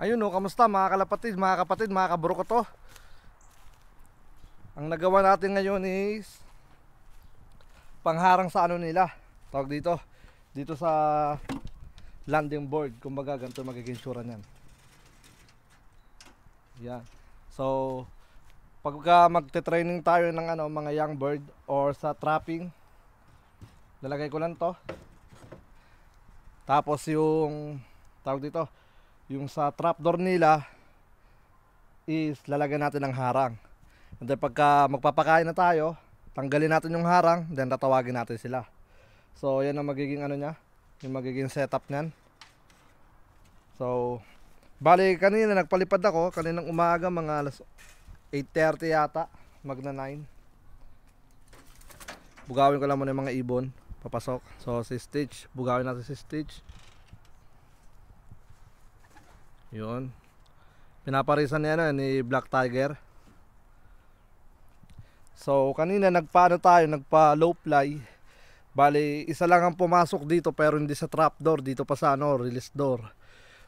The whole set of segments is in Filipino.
Ayun o, oh, kamusta mga kalapatid, mga kapatid, mga kaburo ko to Ang nagawa natin ngayon is Pangharang sa ano nila Tawag dito Dito sa landing board Kumbaga ganito magiging sura niyan Yan So Pagka magte-training tayo ng ano, mga young bird Or sa trapping Lalagay ko lang to Tapos yung Tawag dito yung sa trapdoor nila is lalagyan natin ng harang. And then pagka magpapakain na tayo, tanggalin natin yung harang, then tatawagin natin sila. So, yan ang magiging ano niya, yung magiging setup niyan. So, bali kanina nagpalipad ako, kaninang umaga mga alas 8.30 yata, magna 9. Bugawin ko lang muna yung mga ibon, papasok. So, si Stitch, bugawin natin si Stitch. Yun. Pinaparisan niya ano, ni Black Tiger. So, kanina nagpaano tayo, nagpa low fly. Bali, isa lang ang pumasok dito pero hindi sa trap door, dito pa sa ano, release door.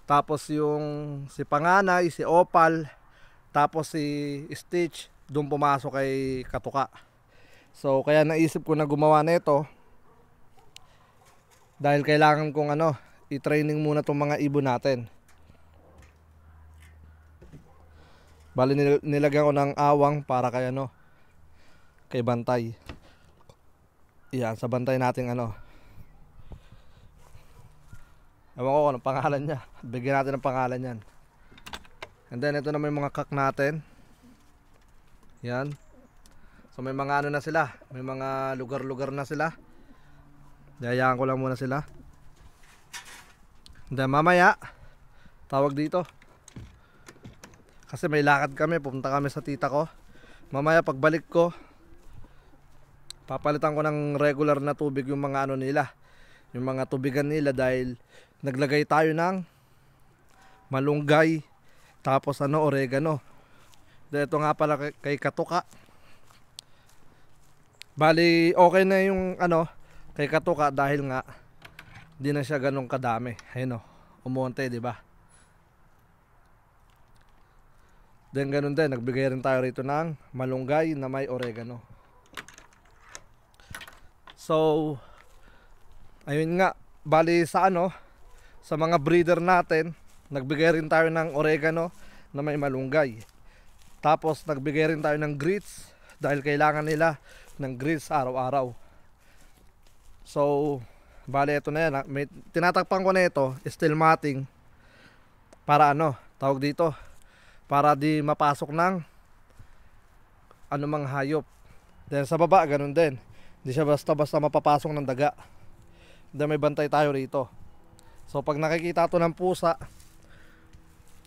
Tapos yung si Panganay, si Opal, tapos si Stitch, doon pumasok kay Katuka. So, kaya naisip ko na gumawa na ito. dahil kailangan kong ano, i-training muna tong mga ibo natin. Bali nilagyan ko ng awang para kay ano kay bantay. Yan, sa bantay natin ano. Ewan ko kung anong pangalan niya. Bigyan natin ng pangalan yan. And then ito na may mga kak natin. Yan. So may mga ano na sila. May mga lugar-lugar na sila. Yayaan ko lang muna sila. And then mamaya, tawag dito. Kasi may lakad kami, pumunta kami sa tita ko. Mamaya pagbalik ko, papalitan ko ng regular na tubig yung mga ano nila. Yung mga tubigan nila dahil naglagay tayo ng malunggay. Tapos ano, oregano. dito nga pala kay Katuka. Bali, okay na yung ano, kay Katuka dahil nga, hindi na siya ganong kadami. Ayun o, oh, umonte, di ba? Then ganun din, nagbigay rin tayo rito ng malunggay na may oregano. So, ayun nga, bali sa ano, sa mga breeder natin, nagbigay rin tayo ng oregano na may malunggay. Tapos nagbigay rin tayo ng grits dahil kailangan nila ng grits araw-araw. So, bali ito na yan. May, tinatakpan ko na ito, still matting, para ano, tawag dito, para di mapasok ng anumang hayop. Then sa baba, ganun din. Hindi siya basta-basta mapapasok ng daga. Then may bantay tayo rito. So pag nakikita to ng pusa,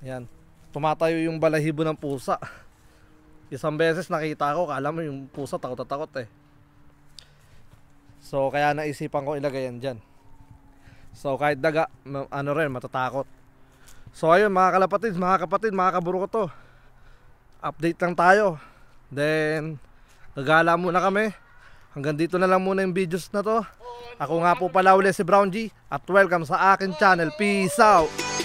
yan, tumatayo yung balahibo ng pusa. Isang beses nakita ko, kala mo yung pusa takot takot eh. So kaya naisipan ko ilagay yan dyan. So kahit daga, ano rin, matatakot. So ayun mga kalapatid, mga kapatid, mga kaburo ko to Update lang tayo Then Gagala muna kami Hanggang dito na lang muna yung videos na to Ako nga po pala ulit si Brown G At welcome sa akin channel Peace out